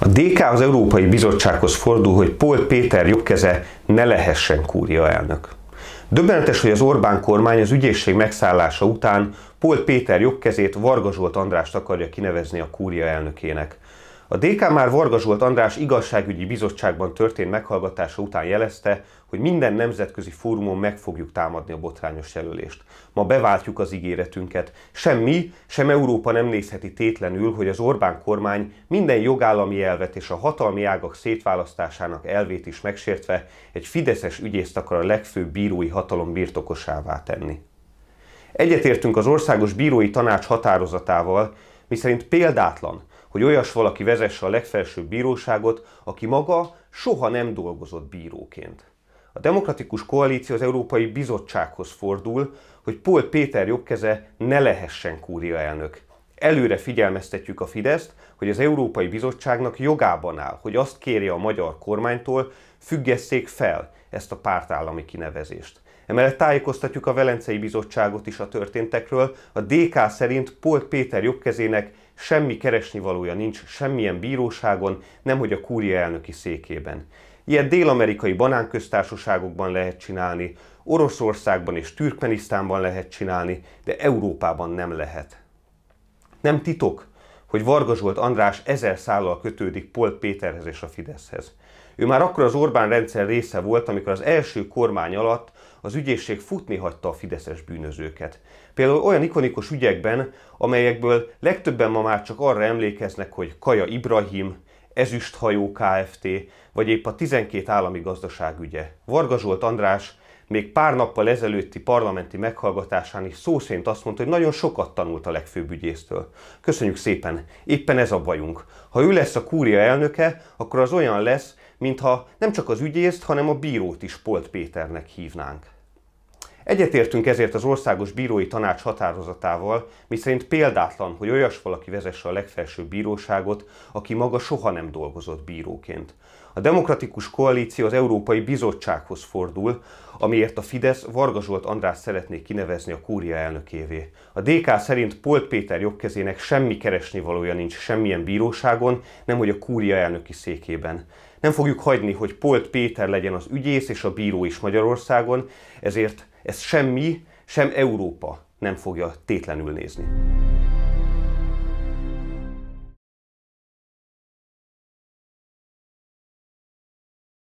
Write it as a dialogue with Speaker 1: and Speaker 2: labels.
Speaker 1: A DK az Európai Bizottsághoz fordul, hogy Paul Péter jobbkeze ne lehessen kúria elnök. Döbbenetes, hogy az Orbán kormány az ügyészség megszállása után Paul Péter jobbkezét Varga Zsolt Andrást akarja kinevezni a kúria elnökének. A DK már Varga Zsolt András igazságügyi bizottságban történt meghallgatása után jelezte, hogy minden nemzetközi fórumon meg fogjuk támadni a botrányos jelölést. Ma beváltjuk az ígéretünket. Sem mi, sem Európa nem nézheti tétlenül, hogy az Orbán kormány minden jogállami elvet és a hatalmi ágak szétválasztásának elvét is megsértve egy fideszes ügyészt akar a legfőbb bírói hatalom birtokosává tenni. Egyetértünk az Országos Bírói Tanács határozatával, miszerint példátlan, hogy olyas valaki vezesse a legfelsőbb bíróságot, aki maga soha nem dolgozott bíróként. A demokratikus koalíció az Európai Bizottsághoz fordul, hogy Paul Péter jobbkeze ne lehessen kúria elnök. Előre figyelmeztetjük a Fideszt, hogy az Európai Bizottságnak jogában áll, hogy azt kérje a magyar kormánytól, függesszék fel ezt a pártállami kinevezést. Emellett tájékoztatjuk a Velencei Bizottságot is a történtekről. A DK szerint Polt Péter jobbkezének semmi keresnivalója nincs semmilyen bíróságon, nemhogy a kúria elnöki székében. Ilyet dél-amerikai banánköztársaságokban lehet csinálni, Oroszországban és Türkmenisztánban lehet csinálni, de Európában nem lehet. Nem titok, hogy Varga Zsolt András ezer szállal kötődik Polt Péterhez és a Fideszhez. Ő már akkor az Orbán rendszer része volt, amikor az első kormány alatt az ügyészség futni hagyta a fideszes bűnözőket. Például olyan ikonikus ügyekben, amelyekből legtöbben ma már csak arra emlékeznek, hogy Kaja Ibrahim, Ezüsthajó Kft., vagy épp a 12 állami gazdaság ügye. Varga Zsolt András még pár nappal ezelőtti parlamenti meghallgatásán is szó szerint azt mondta, hogy nagyon sokat tanult a legfőbb ügyésztől. Köszönjük szépen, éppen ez a bajunk. Ha ő lesz a kúria elnöke, akkor az olyan lesz, mintha nem csak az ügyészt, hanem a bírót is Polt Péternek hívnánk. Egyetértünk ezért az Országos Bírói Tanács határozatával, miszerint példátlan, hogy olyas valaki vezesse a legfelsőbb bíróságot, aki maga soha nem dolgozott bíróként. A demokratikus koalíció az Európai Bizottsághoz fordul, amiért a Fidesz Varga Zsolt András szeretné kinevezni a kúria elnökévé. A DK szerint Polt Péter jogkezének semmi keresnivalója nincs semmilyen bíróságon, nemhogy a kúria elnöki székében. Nem fogjuk hagyni, hogy Polt Péter legyen az ügyész és a bíró is Magyarországon, ezért ez semmi, sem Európa nem fogja tétlenül nézni.